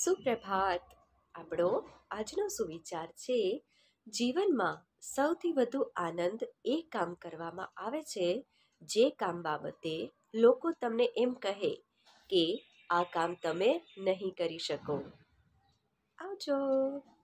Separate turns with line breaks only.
સુપ્રભાત આપણો આજનો સુવિચાર છે જીવનમાં સૌથી વધુ આનંદ એ કામ કરવામાં આવે છે જે કામ બાબતે લોકો તમને એમ કહે કે આ કામ તમે નહીં કરી શકો
આવજો